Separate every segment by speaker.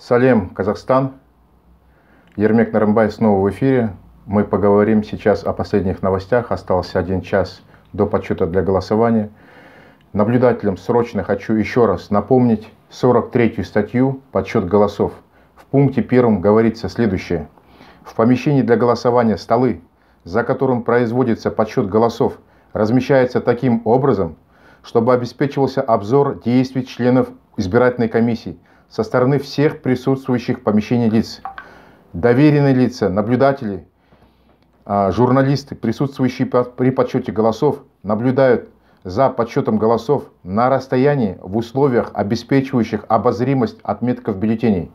Speaker 1: Салем, Казахстан. Ермек Нарымбай снова в эфире. Мы поговорим сейчас о последних новостях. Остался один час до подсчета для голосования. Наблюдателям срочно хочу еще раз напомнить 43-ю статью «Подсчет голосов». В пункте первом говорится следующее. В помещении для голосования столы, за которым производится подсчет голосов, размещается таким образом, чтобы обеспечивался обзор действий членов избирательной комиссии – со стороны всех присутствующих в помещении лиц. Доверенные лица, наблюдатели, а, журналисты, присутствующие при подсчете голосов, наблюдают за подсчетом голосов на расстоянии в условиях, обеспечивающих обозримость отметков бюллетеней.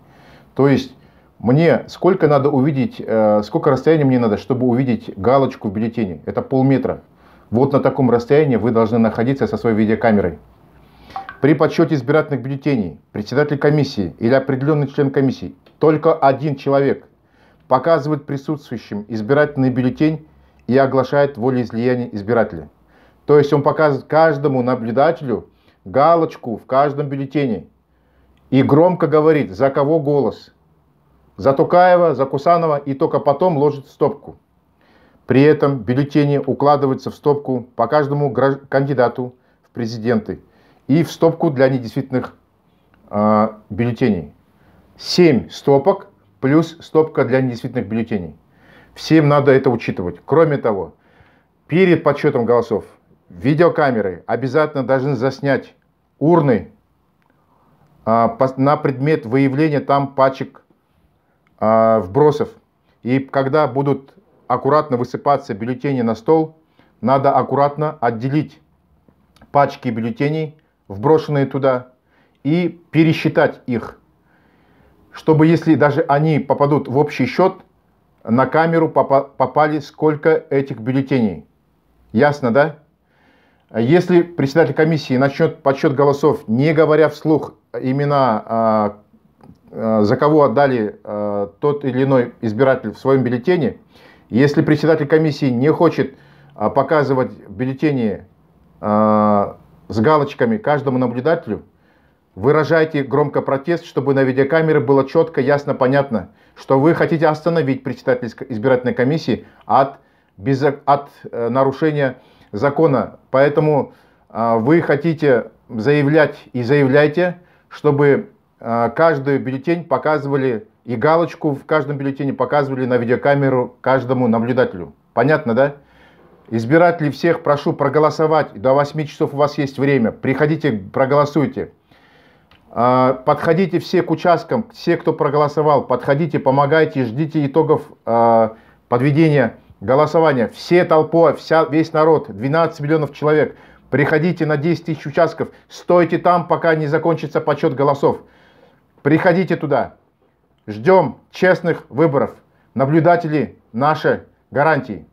Speaker 1: То есть мне сколько надо увидеть, э, сколько расстояния мне надо, чтобы увидеть галочку в бюллетене? Это полметра. Вот на таком расстоянии вы должны находиться со своей видеокамерой. При подсчете избирательных бюллетеней председатель комиссии или определенный член комиссии только один человек показывает присутствующим избирательный бюллетень и оглашает волеизлияние избирателя. То есть он показывает каждому наблюдателю галочку в каждом бюллетене и громко говорит, за кого голос. За Тукаева, за Кусанова и только потом ложит в стопку. При этом бюллетени укладываются в стопку по каждому кандидату в президенты – и в стопку для недействительных э, бюллетеней. 7 стопок плюс стопка для недействительных бюллетеней. Всем надо это учитывать. Кроме того, перед подсчетом голосов видеокамеры обязательно должны заснять урны а, на предмет выявления там пачек э, вбросов. И когда будут аккуратно высыпаться бюллетени на стол, надо аккуратно отделить пачки бюллетеней вброшенные туда, и пересчитать их, чтобы если даже они попадут в общий счет, на камеру попали сколько этих бюллетеней. Ясно, да? Если председатель комиссии начнет подсчет голосов, не говоря вслух имена, а, а, за кого отдали а, тот или иной избиратель в своем бюллетене, если председатель комиссии не хочет показывать бюллетени с галочками каждому наблюдателю. Выражайте громко протест, чтобы на видеокамеры было четко, ясно, понятно, что вы хотите остановить председатель избирательной комиссии от, без, от э, нарушения закона. Поэтому э, вы хотите заявлять и заявляйте, чтобы э, каждый бюллетень показывали и галочку в каждом бюллетене показывали на видеокамеру каждому наблюдателю. Понятно, да? Избирателей всех прошу проголосовать. До 8 часов у вас есть время. Приходите, проголосуйте. А, подходите все к участкам, все, кто проголосовал, подходите, помогайте, ждите итогов а, подведения голосования. Все толпой, вся, весь народ, 12 миллионов человек, приходите на 10 тысяч участков, стойте там, пока не закончится подсчет голосов. Приходите туда. Ждем честных выборов. Наблюдатели – наши гарантии.